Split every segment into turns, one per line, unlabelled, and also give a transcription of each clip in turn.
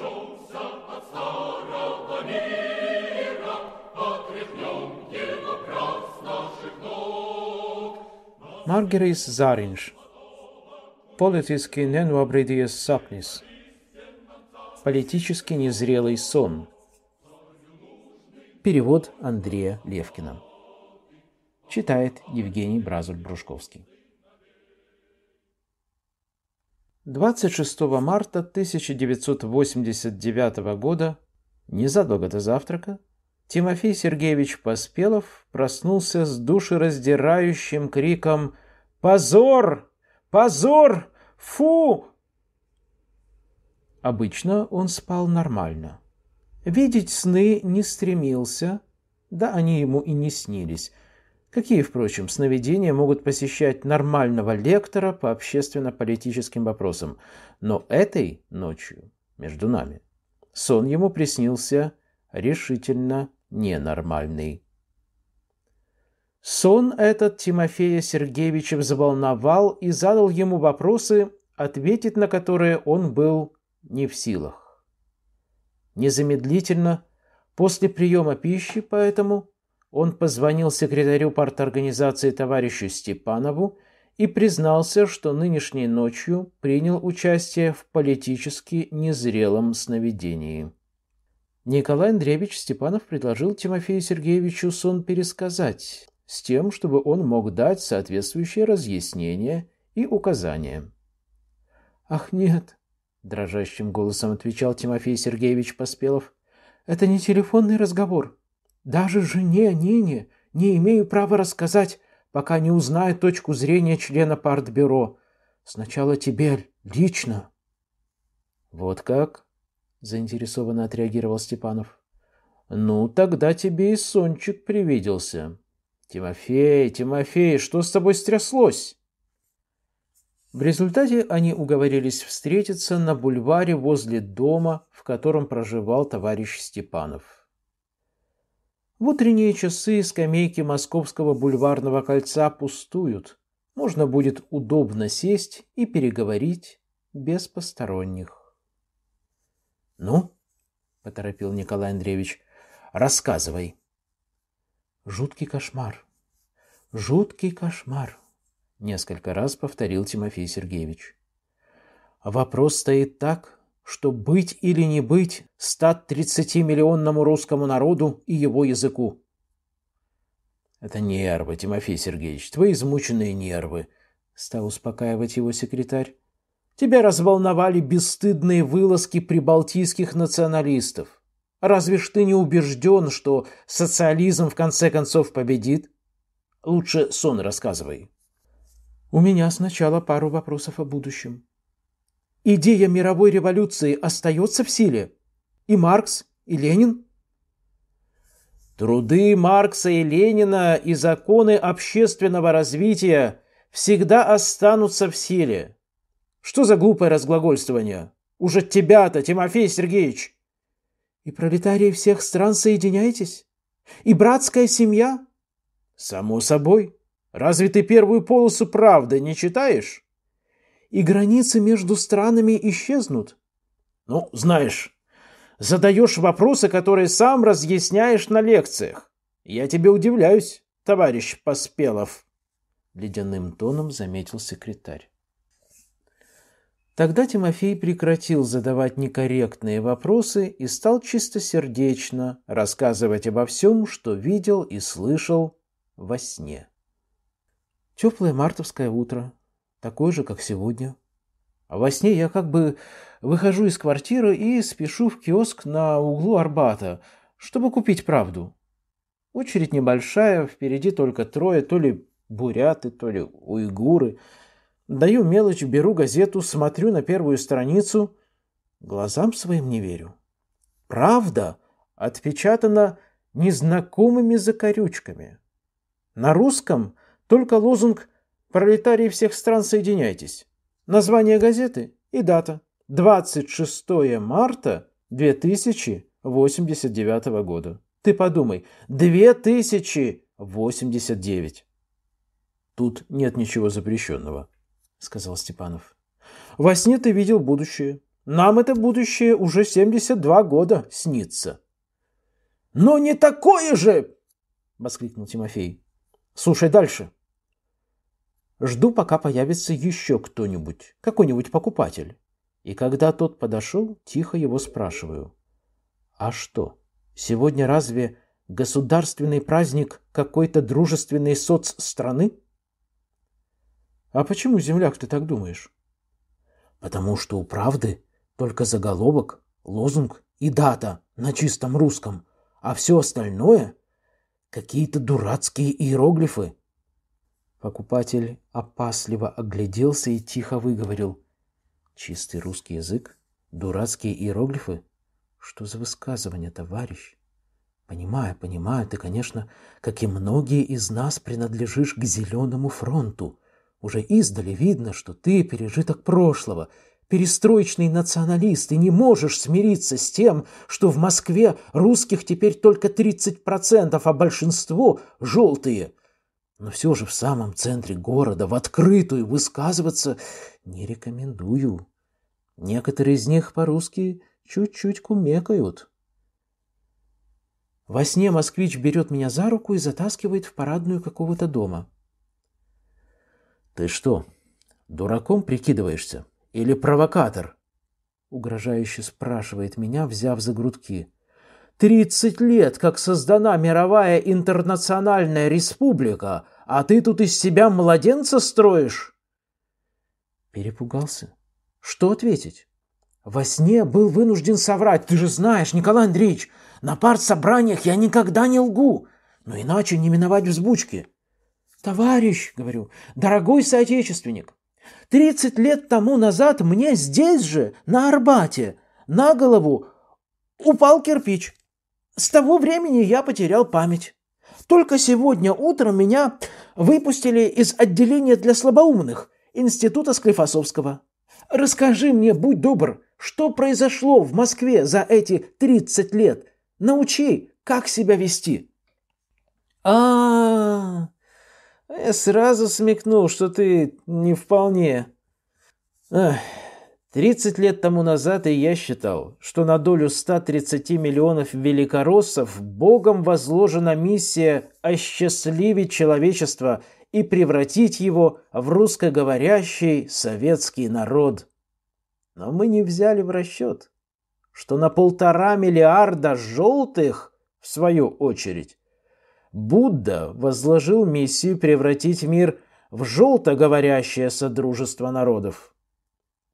Margerijs Zāriņš Politiski nenobrīdījies sapnis Политически незрелый сон Перевод Андрея Левкина Читает Евгений Бразуль-Брушковский 26 марта 1989 года, незадолго до завтрака, Тимофей Сергеевич Поспелов проснулся с душераздирающим криком «Позор! Позор! Фу!» Обычно он спал нормально. Видеть сны не стремился, да они ему и не снились какие, впрочем, сновидения могут посещать нормального лектора по общественно-политическим вопросам. Но этой ночью, между нами, сон ему приснился решительно ненормальный. Сон этот Тимофея Сергеевича взволновал и задал ему вопросы, ответить на которые он был не в силах. Незамедлительно, после приема пищи, поэтому, он позвонил секретарю парторганизации товарищу Степанову и признался, что нынешней ночью принял участие в политически незрелом сновидении. Николай Андреевич Степанов предложил Тимофею Сергеевичу сон пересказать, с тем, чтобы он мог дать соответствующие разъяснения и указания. «Ах, нет!» – дрожащим голосом отвечал Тимофей Сергеевич Поспелов. «Это не телефонный разговор. Даже жене Нине не имею права рассказать, пока не узнаю точку зрения члена партбюро. Сначала тебе лично». «Вот как?» — заинтересованно отреагировал Степанов. «Ну, тогда тебе и сончик привиделся. Тимофей, Тимофей, что с тобой стряслось?» В результате они уговорились встретиться на бульваре возле дома, в котором проживал товарищ Степанов. В утренние часы скамейки Московского бульварного кольца пустуют. Можно будет удобно сесть и переговорить без посторонних. — Ну, — поторопил Николай Андреевич, — рассказывай. Жуткий кошмар. Жуткий кошмар, — несколько раз повторил Тимофей Сергеевич. — Вопрос стоит так, что быть или не быть 130-миллионному русскому народу и его языку. «Это нервы, Тимофей Сергеевич, твои измученные нервы», — стал успокаивать его секретарь. «Тебя разволновали бесстыдные вылазки прибалтийских националистов. Разве ж ты не убежден, что социализм в конце концов победит? Лучше сон рассказывай». «У меня сначала пару вопросов о будущем», идея мировой революции остается в силе? И Маркс, и Ленин? Труды Маркса и Ленина и законы общественного развития всегда останутся в силе. Что за глупое разглагольствование? Уже тебя-то, Тимофей Сергеевич! И пролетарии всех стран соединяйтесь? И братская семья? Само собой. Разве ты первую полосу правды не читаешь? и границы между странами исчезнут. Ну, знаешь, задаешь вопросы, которые сам разъясняешь на лекциях. Я тебе удивляюсь, товарищ Поспелов, ледяным тоном заметил секретарь. Тогда Тимофей прекратил задавать некорректные вопросы и стал чистосердечно рассказывать обо всем, что видел и слышал во сне. Теплое мартовское утро такой же, как сегодня. А во сне я как бы выхожу из квартиры и спешу в киоск на углу Арбата, чтобы купить правду. Очередь небольшая, впереди только трое, то ли буряты, то ли уйгуры. Даю мелочь, беру газету, смотрю на первую страницу. Глазам своим не верю. Правда отпечатана незнакомыми закорючками. На русском только лозунг Пролетарии всех стран, соединяйтесь. Название газеты и дата. 26 марта 2089 года. Ты подумай, 2089. Тут нет ничего запрещенного, сказал Степанов. Во сне ты видел будущее. Нам это будущее уже 72 года снится. Но не такое же! воскликнул Тимофей. Слушай дальше. Жду, пока появится еще кто-нибудь, какой-нибудь покупатель. И когда тот подошел, тихо его спрашиваю. «А что, сегодня разве государственный праздник какой-то дружественной соцстраны?» «А почему, земляк, ты так думаешь?» «Потому что у правды только заголовок, лозунг и дата на чистом русском, а все остальное — какие-то дурацкие иероглифы, Покупатель опасливо огляделся и тихо выговорил. «Чистый русский язык? Дурацкие иероглифы? Что за высказывание, товарищ?» «Понимаю, понимаю, ты, конечно, как и многие из нас, принадлежишь к Зеленому фронту. Уже издали видно, что ты пережиток прошлого, перестроечный националист, и не можешь смириться с тем, что в Москве русских теперь только 30%, а большинство – желтые». Но все же в самом центре города, в открытую, высказываться не рекомендую. Некоторые из них по-русски чуть-чуть кумекают. Во сне москвич берет меня за руку и затаскивает в парадную какого-то дома. «Ты что, дураком прикидываешься? Или провокатор?» Угрожающе спрашивает меня, взяв за грудки. Тридцать лет, как создана мировая интернациональная республика, а ты тут из себя младенца строишь?» Перепугался. Что ответить? Во сне был вынужден соврать. Ты же знаешь, Николай Андреевич, на партсобраниях я никогда не лгу, но иначе не миновать взбучки. Товарищ, говорю, дорогой соотечественник, тридцать лет тому назад мне здесь же, на Арбате, на голову упал кирпич. С того времени я потерял память. Только сегодня утром меня выпустили из отделения для слабоумных Института Склифосовского. Расскажи мне, будь добр, что произошло в Москве за эти 30 лет? Научи, как себя вести. А, -а, -а я сразу смекнул, что ты не вполне. Эх. 30 лет тому назад и я считал, что на долю 130 миллионов великороссов Богом возложена миссия осчастливить человечество и превратить его в русскоговорящий советский народ. Но мы не взяли в расчет, что на полтора миллиарда желтых, в свою очередь, Будда возложил миссию превратить мир в желтоговорящее содружество народов.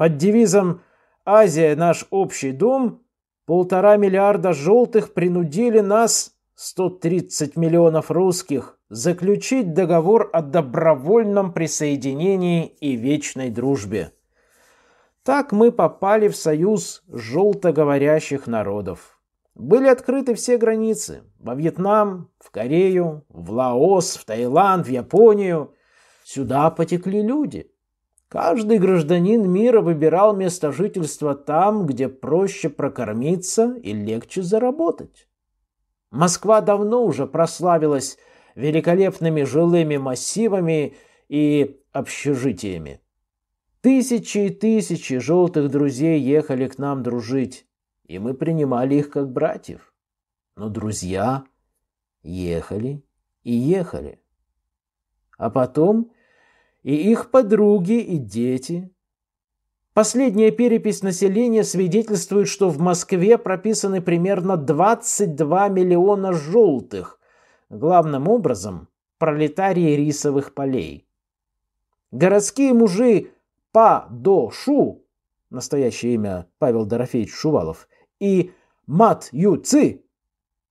Под девизом «Азия – наш общий дом» полтора миллиарда желтых принудили нас, 130 миллионов русских, заключить договор о добровольном присоединении и вечной дружбе. Так мы попали в союз желтоговорящих народов. Были открыты все границы – во Вьетнам, в Корею, в Лаос, в Таиланд, в Японию. Сюда потекли люди. Каждый гражданин мира выбирал место жительства там, где проще прокормиться и легче заработать. Москва давно уже прославилась великолепными жилыми массивами и общежитиями. Тысячи и тысячи желтых друзей ехали к нам дружить, и мы принимали их как братьев. Но друзья ехали и ехали. А потом и их подруги и дети. Последняя перепись населения свидетельствует, что в Москве прописаны примерно 22 миллиона желтых, главным образом пролетарии рисовых полей. Городские мужи Па До Шу, настоящее имя Павел Дорофеевич Шувалов, и Мат Ю Ци,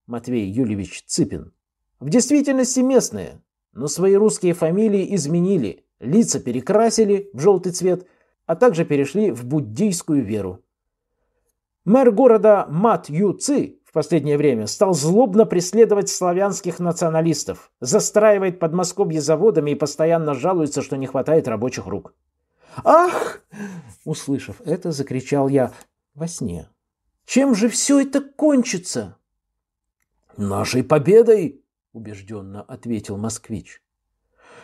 Матвей Юльевич Цыпин, в действительности местные, но свои русские фамилии изменили – лица перекрасили в желтый цвет, а также перешли в буддийскую веру. Мэр города Мат Ю Ци в последнее время стал злобно преследовать славянских националистов, застраивает Подмосковье заводами и постоянно жалуется, что не хватает рабочих рук. «Ах!» — услышав это, закричал я во сне. «Чем же все это кончится?» «Нашей победой!» — убежденно ответил москвич.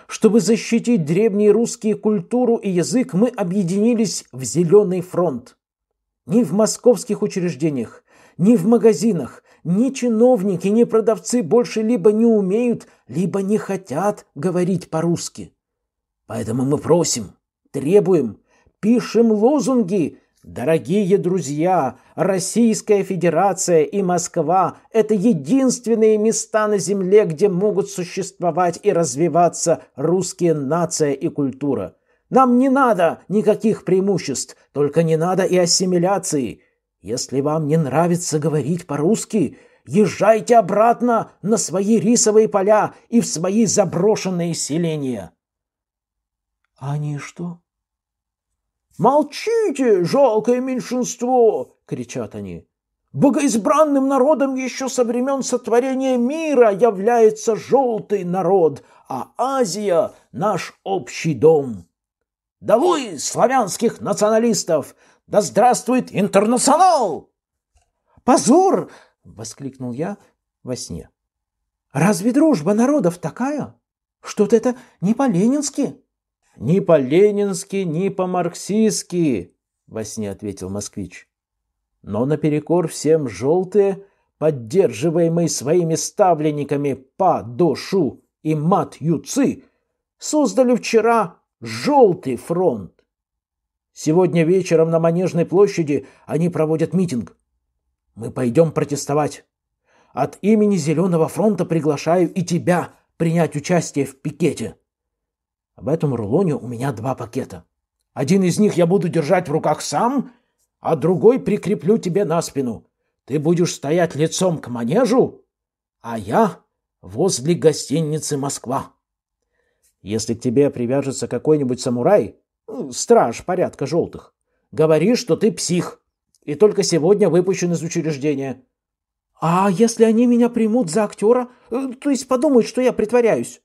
Чтобы защитить древние русские культуру и язык, мы объединились в Зеленый фронт. Ни в московских учреждениях, ни в магазинах, ни чиновники, ни продавцы больше либо не умеют, либо не хотят говорить по-русски. Поэтому мы просим, требуем, пишем лозунги Дорогие друзья, Российская Федерация и Москва – это единственные места на Земле, где могут существовать и развиваться русские нация и культура. Нам не надо никаких преимуществ, только не надо и ассимиляции. Если вам не нравится говорить по-русски, езжайте обратно на свои рисовые поля и в свои заброшенные селения. — А они что, «Молчите, жалкое меньшинство!» — кричат они. «Богоизбранным народом еще со времен сотворения мира является желтый народ, а Азия — наш общий дом!» «Долой славянских националистов! Да здравствует интернационал!» «Позор!» — воскликнул я во сне. «Разве дружба народов такая? Что-то это не по-ленински!» «Ни по-ленински, ни по-марксистски!» — во сне ответил москвич. Но наперекор всем желтые, поддерживаемые своими ставленниками по дошу и мат юцы, создали вчера «Желтый фронт». Сегодня вечером на Манежной площади они проводят митинг. Мы пойдем протестовать. От имени Зеленого фронта приглашаю и тебя принять участие в пикете. Об этом рулоне у меня два пакета. Один из них я буду держать в руках сам, а другой прикреплю тебе на спину. Ты будешь стоять лицом к манежу, а я возле гостиницы «Москва». Если к тебе привяжется какой-нибудь самурай, ну, страж порядка желтых, говори, что ты псих и только сегодня выпущен из учреждения. А если они меня примут за актера, э, то есть подумают, что я притворяюсь?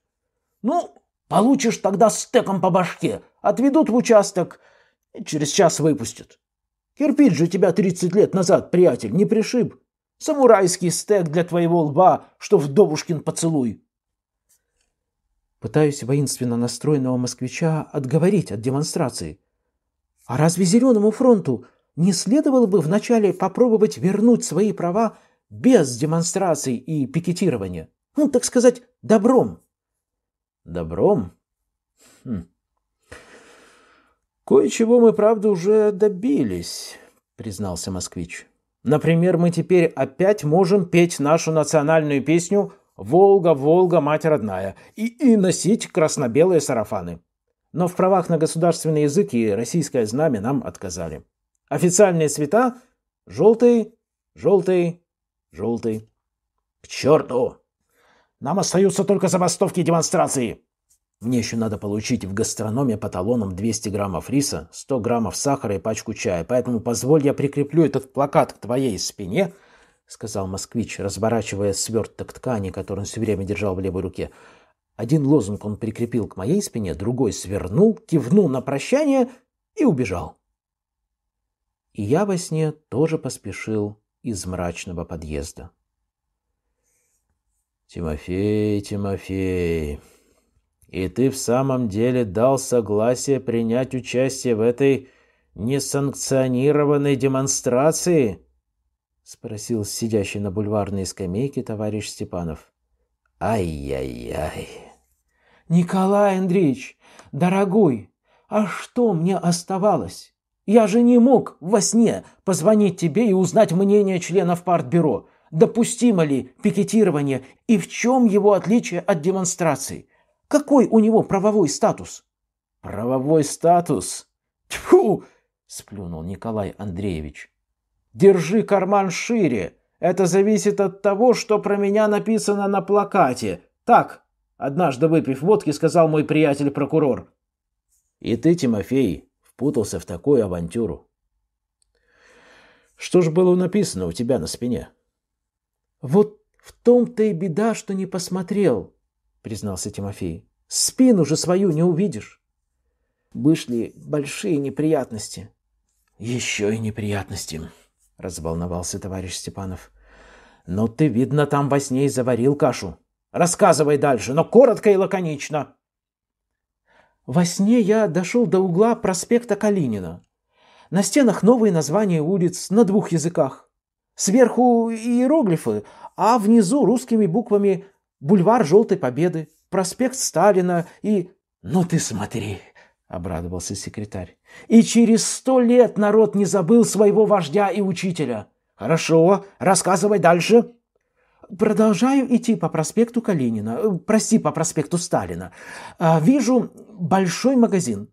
Ну, Получишь тогда стеком по башке. Отведут в участок и через час выпустят. Кирпич же тебя 30 лет назад, приятель, не пришиб. Самурайский стек для твоего лба, что в Довушкин поцелуй. Пытаюсь воинственно настроенного москвича отговорить от демонстрации. А разве Зеленому фронту не следовало бы вначале попробовать вернуть свои права без демонстраций и пикетирования? Ну, так сказать, добром. Добром? Хм. Кое-чего мы, правда, уже добились, признался москвич. Например, мы теперь опять можем петь нашу национальную песню «Волга, Волга, мать родная» и, и носить красно-белые сарафаны. Но в правах на государственный язык и российское знамя нам отказали. Официальные цвета – желтый, желтый, желтый. К черту! Нам остаются только забастовки и демонстрации. Мне еще надо получить в гастрономе по талонам 200 граммов риса, 100 граммов сахара и пачку чая, поэтому позволь я прикреплю этот плакат к твоей спине, — сказал москвич, разворачивая сверток ткани, который он все время держал в левой руке. Один лозунг он прикрепил к моей спине, другой свернул, кивнул на прощание и убежал. И я во сне тоже поспешил из мрачного подъезда. «Тимофей, Тимофей, и ты в самом деле дал согласие принять участие в этой несанкционированной демонстрации?» — спросил сидящий на бульварной скамейке товарищ Степанов. «Ай-яй-яй!» «Николай Андреевич, дорогой, а что мне оставалось? Я же не мог во сне позвонить тебе и узнать мнение членов партбюро допустимо ли пикетирование и в чем его отличие от демонстрации? Какой у него правовой статус? Правовой статус? Тьфу! Сплюнул Николай Андреевич. Держи карман шире. Это зависит от того, что про меня написано на плакате. Так, однажды выпив водки, сказал мой приятель-прокурор. И ты, Тимофей, впутался в такую авантюру. Что ж было написано у тебя на спине? «Вот в том-то и беда, что не посмотрел», — признался Тимофей. «Спину же свою не увидишь». Вышли большие неприятности. «Еще и неприятности», — разволновался товарищ Степанов. Но ты, видно, там во сне и заварил кашу. Рассказывай дальше, но коротко и лаконично». Во сне я дошел до угла проспекта Калинина. На стенах новые названия улиц на двух языках. Сверху иероглифы, а внизу русскими буквами «Бульвар Желтой Победы», «Проспект Сталина» и «Ну ты смотри», — обрадовался секретарь. «И через сто лет народ не забыл своего вождя и учителя». «Хорошо, рассказывай дальше». Продолжаю идти по проспекту Калинина, прости, по проспекту Сталина. А, вижу большой магазин.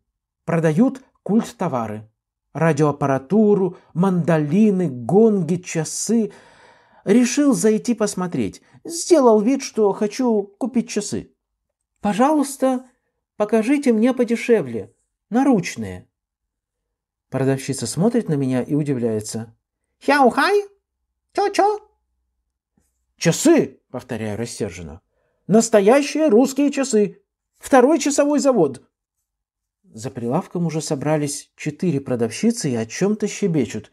Продают культ товары радиоаппаратуру, мандолины, гонги, часы. Решил зайти посмотреть. Сделал вид, что хочу купить часы. «Пожалуйста, покажите мне подешевле. Наручные». Продавщица смотрит на меня и удивляется. «Хяухай? чо чо? — повторяю рассерженно. «Настоящие русские часы! Второй часовой завод!» За прилавком уже собрались четыре продавщицы и о чем-то щебечут.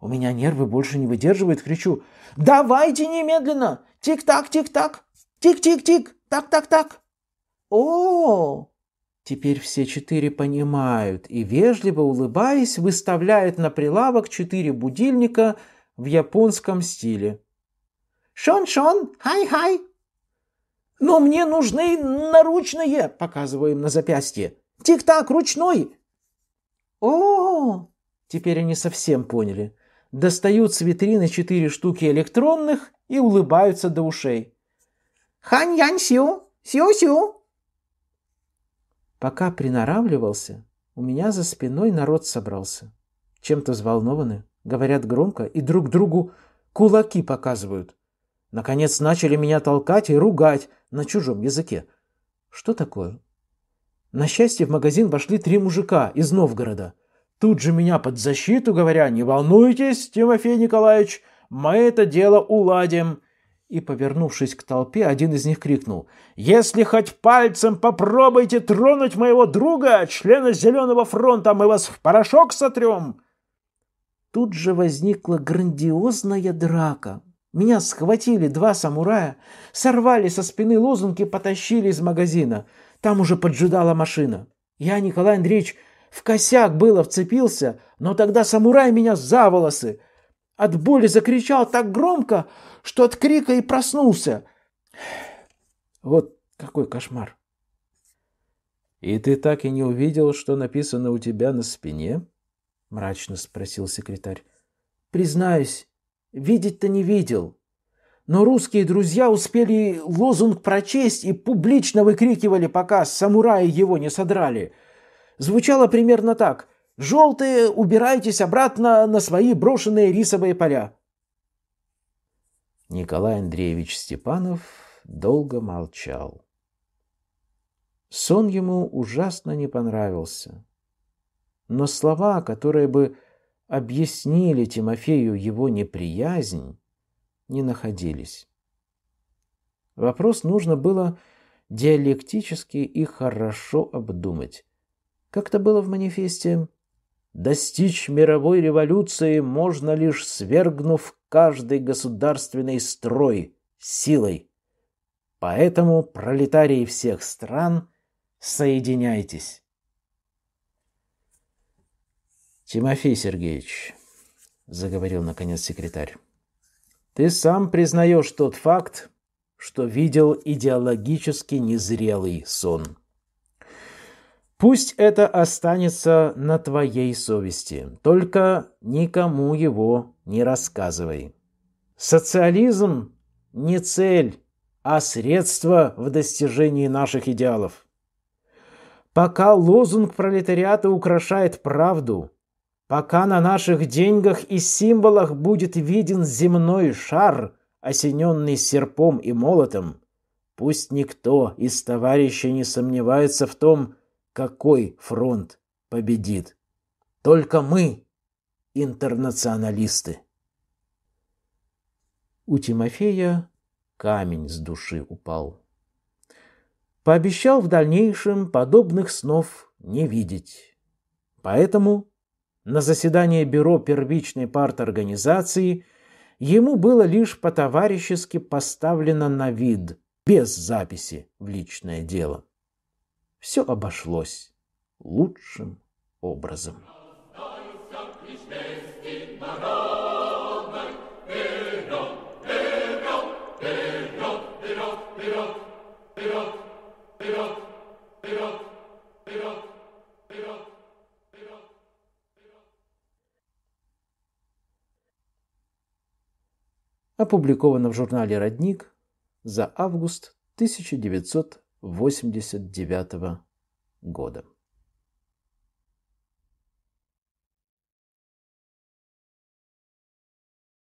У меня нервы больше не выдерживают, кричу. «Давайте немедленно! Тик-так, тик-так! Тик-тик-тик! Так-так-так!» О, Теперь все четыре понимают и, вежливо улыбаясь, выставляют на прилавок четыре будильника в японском стиле. «Шон-шон! Хай-хай!» «Но мне нужны наручные!» – показываю им на запястье. Тик-так, ручной!» О, -о, о Теперь они совсем поняли. Достают с витрины четыре штуки электронных и улыбаются до ушей. «Хань Янь Сю! Сю Сю!» Пока приноравливался, у меня за спиной народ собрался. Чем-то взволнованы, говорят громко и друг другу кулаки показывают. Наконец начали меня толкать и ругать на чужом языке. Что такое? На счастье, в магазин вошли три мужика из Новгорода. Тут же меня под защиту, говоря, «Не волнуйтесь, Тимофей Николаевич, мы это дело уладим!» И, повернувшись к толпе, один из них крикнул, «Если хоть пальцем попробуйте тронуть моего друга, члена Зеленого фронта, мы вас в порошок сотрем!» Тут же возникла грандиозная драка. Меня схватили два самурая, сорвали со спины лозунги, и потащили из магазина – там уже поджидала машина. Я, Николай Андреевич, в косяк было вцепился, но тогда самурай меня за волосы. От боли закричал так громко, что от крика и проснулся. Вот какой кошмар. «И ты так и не увидел, что написано у тебя на спине?» — мрачно спросил секретарь. «Признаюсь, видеть-то не видел. Но русские друзья успели лозунг прочесть и публично выкрикивали, пока самураи его не содрали. Звучало примерно так. «Желтые, убирайтесь обратно на свои брошенные рисовые поля». Николай Андреевич Степанов долго молчал. Сон ему ужасно не понравился. Но слова, которые бы объяснили Тимофею его неприязнь, не находились. Вопрос нужно было диалектически и хорошо обдумать. Как-то было в манифесте «Достичь мировой революции можно лишь свергнув каждый государственный строй силой. Поэтому, пролетарии всех стран, соединяйтесь». Тимофей Сергеевич, заговорил наконец секретарь. Ты сам признаешь тот факт, что видел идеологически незрелый сон. Пусть это останется на твоей совести, только никому его не рассказывай. Социализм не цель, а средство в достижении наших идеалов. Пока лозунг пролетариата украшает правду – Пока на наших деньгах и символах будет виден земной шар, осененный серпом и молотом, пусть никто из товарищей не сомневается в том, какой фронт победит. Только мы, интернационалисты. У Тимофея камень с души упал. Пообещал в дальнейшем подобных снов не видеть. Поэтому на заседание бюро первичной парторганизации ему было лишь по-товарищески поставлено на вид, без записи в личное дело. Все обошлось лучшим образом. опубликовано в журнале «Родник» за август 1989 года.